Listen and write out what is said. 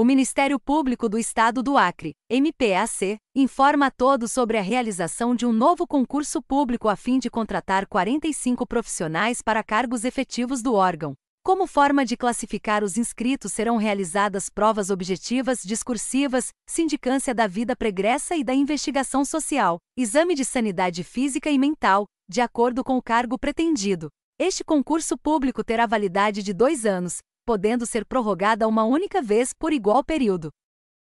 O Ministério Público do Estado do Acre, MPAC, informa a todos sobre a realização de um novo concurso público a fim de contratar 45 profissionais para cargos efetivos do órgão. Como forma de classificar os inscritos, serão realizadas provas objetivas discursivas, sindicância da vida pregressa e da investigação social, exame de sanidade física e mental, de acordo com o cargo pretendido. Este concurso público terá validade de dois anos podendo ser prorrogada uma única vez por igual período.